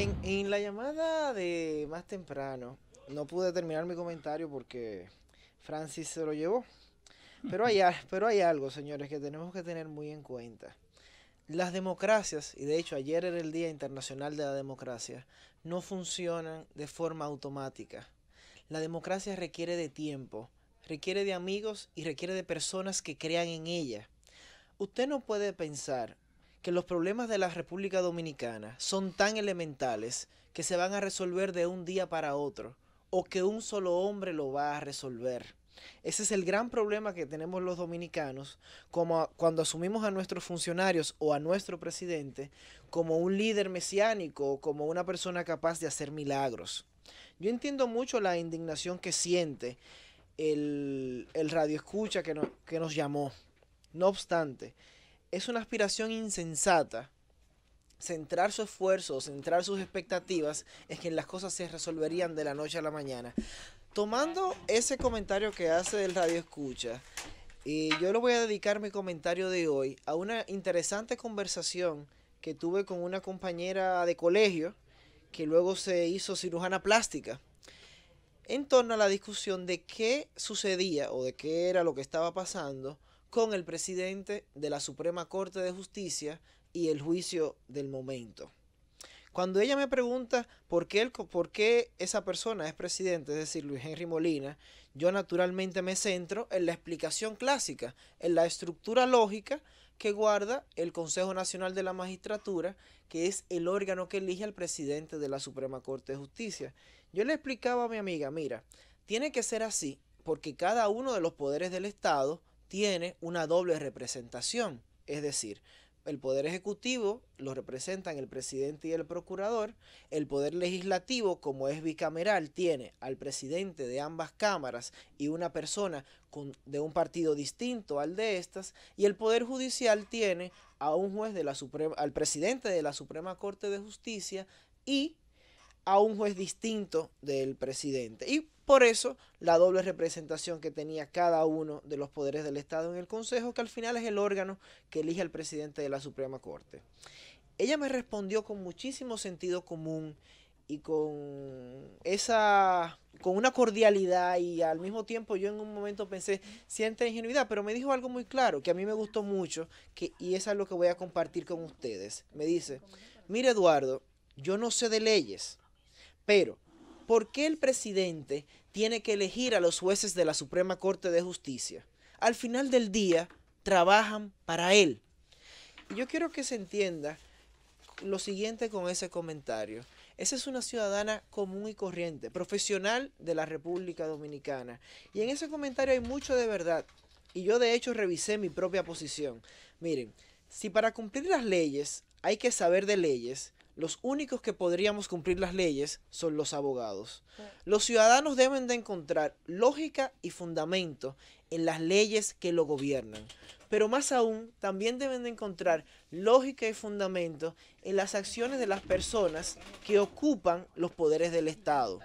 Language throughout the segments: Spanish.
en, la llamada de más temprano, no pude terminar mi comentario porque Francis se lo llevó. Pero hay, pero hay algo, señores, que tenemos que tener muy en cuenta. Las democracias, y de hecho ayer era el Día Internacional de la Democracia, no funcionan de forma automática. La democracia requiere de tiempo, requiere de amigos y requiere de personas que crean en ella. Usted no puede pensar que los problemas de la República Dominicana son tan elementales que se van a resolver de un día para otro o que un solo hombre lo va a resolver. Ese es el gran problema que tenemos los dominicanos como cuando asumimos a nuestros funcionarios o a nuestro presidente como un líder mesiánico o como una persona capaz de hacer milagros. Yo entiendo mucho la indignación que siente el, radio escucha que, que nos llamó. No obstante, es una aspiración insensata centrar su esfuerzo, centrar sus expectativas, es que las cosas se resolverían de la noche a la mañana. Tomando ese comentario que hace del Radio Escucha, y eh, yo le voy a dedicar mi comentario de hoy a una interesante conversación que tuve con una compañera de colegio que luego se hizo cirujana plástica en torno a la discusión de qué sucedía o de qué era lo que estaba pasando con el presidente de la Suprema Corte de Justicia y el juicio del momento. Cuando ella me pregunta por qué, esa persona es presidente, es decir, Luis Henry Molina, yo naturalmente me centro en la explicación clásica, en la estructura lógica que guarda el Consejo Nacional de la Magistratura, que es el órgano que elige al presidente de la Suprema Corte de Justicia. Yo le explicaba a mi amiga, mira, tiene que ser así, porque cada uno de los poderes del Estado tiene una doble representación, es decir, el poder ejecutivo lo representan el presidente y el procurador, el poder legislativo, como es bicameral, tiene al presidente de ambas cámaras y una persona de un partido distinto al de estas, y el poder judicial tiene a un juez de la Suprema, al presidente de la Suprema Corte de Justicia y a un juez distinto del presidente. Y por eso la doble representación que tenía cada uno de los poderes del Estado en el Consejo, que al final es el órgano que elige al presidente de la Suprema Corte. Ella me respondió con muchísimo sentido común y con esa con una cordialidad y al mismo tiempo yo en un momento pensé siente ingenuidad pero me dijo algo muy claro que a mí me gustó mucho que y eso es lo que voy a compartir con ustedes me dice mire Eduardo yo no sé de leyes pero, ¿por qué el presidente tiene que elegir a los jueces de la Suprema Corte de Justicia? Al final del día, trabajan para él. Y yo quiero que se entienda lo siguiente con ese comentario. Esa es una ciudadana común y corriente, profesional de la República Dominicana. Y en ese comentario hay mucho de verdad. Y yo de hecho revisé mi propia posición. Miren, si para cumplir las leyes hay que saber de leyes, los únicos que podríamos cumplir las leyes son los abogados. Los ciudadanos deben de encontrar lógica y fundamento en las leyes que lo gobiernan. Pero más aún, también deben de encontrar lógica y fundamento en las acciones de las personas que ocupan los poderes del Estado.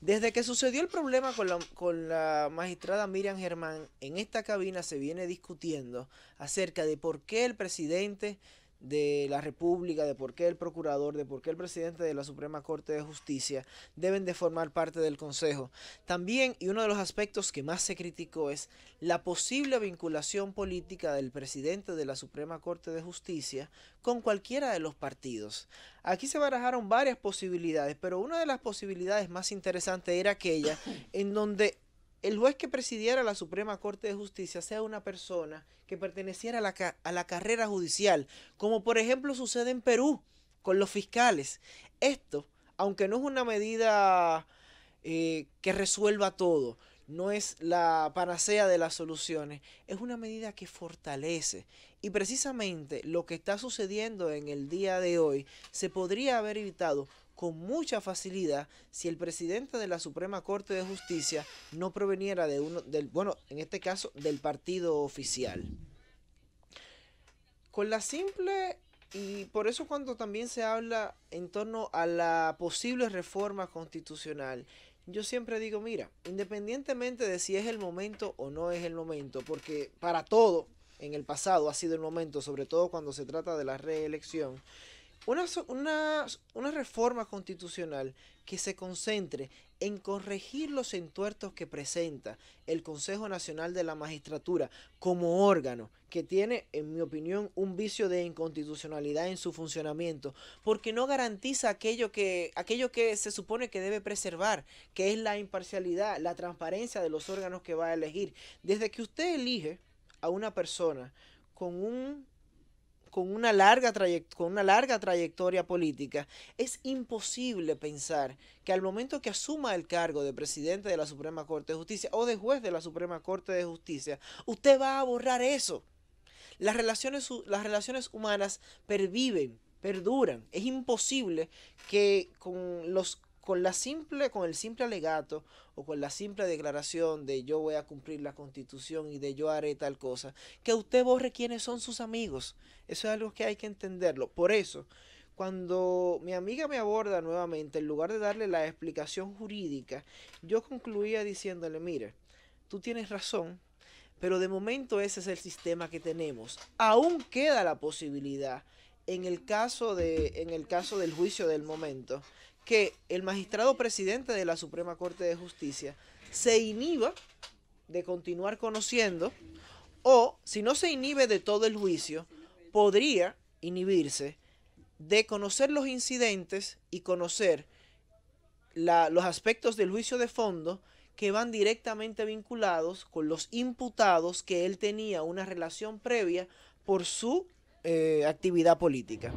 Desde que sucedió el problema con la, magistrada Miriam Germán, en esta cabina se viene discutiendo acerca de por qué el presidente de la República, de por qué el procurador, de por qué el presidente de la Suprema Corte de Justicia deben de formar parte del Consejo. También, y uno de los aspectos que más se criticó es la posible vinculación política del presidente de la Suprema Corte de Justicia con cualquiera de los partidos. Aquí se barajaron varias posibilidades, pero una de las posibilidades más interesantes era aquella en donde el juez que presidiera la Suprema Corte de Justicia sea una persona que perteneciera a la, carrera judicial, como por ejemplo sucede en Perú con los fiscales. Esto, aunque no es una medida eh, que resuelva todo, no es la panacea de las soluciones, es una medida que fortalece. Y precisamente lo que está sucediendo en el día de hoy se podría haber evitado con mucha facilidad si el presidente de la Suprema Corte de Justicia no proveniera de uno del bueno, en este caso del partido oficial. Con la simple y por eso cuando también se habla en torno a la posible reforma constitucional, yo siempre digo, mira, independientemente de si es el momento o no es el momento, porque para todo en el pasado ha sido el momento, sobre todo cuando se trata de la reelección, una, reforma constitucional que se concentre en corregir los entuertos que presenta el Consejo Nacional de la Magistratura como órgano que tiene, en mi opinión, un vicio de inconstitucionalidad en su funcionamiento, porque no garantiza aquello que, aquello que se supone que debe preservar, que es la imparcialidad, la transparencia de los órganos que va a elegir. Desde que usted elige a una persona con un con una larga, con una larga trayectoria política, es imposible pensar que al momento que asuma el cargo de presidente de la Suprema Corte de Justicia o de juez de la Suprema Corte de Justicia, usted va a borrar eso. Las relaciones, las relaciones humanas perviven, perduran. Es imposible que con los con, la simple, con el simple alegato o con la simple declaración de yo voy a cumplir la constitución y de yo haré tal cosa, que usted borre quiénes son sus amigos. Eso es algo que hay que entenderlo. Por eso, cuando mi amiga me aborda nuevamente, en lugar de darle la explicación jurídica, yo concluía diciéndole, mire, tú tienes razón, pero de momento ese es el sistema que tenemos. Aún queda la posibilidad, en el caso, de, en el caso del juicio del momento, que el magistrado presidente de la Suprema Corte de Justicia se inhiba de continuar conociendo o si no se inhibe de todo el juicio, podría inhibirse de conocer los incidentes y conocer los aspectos del juicio de fondo que van directamente vinculados con los imputados que él tenía una relación previa por su eh, actividad política.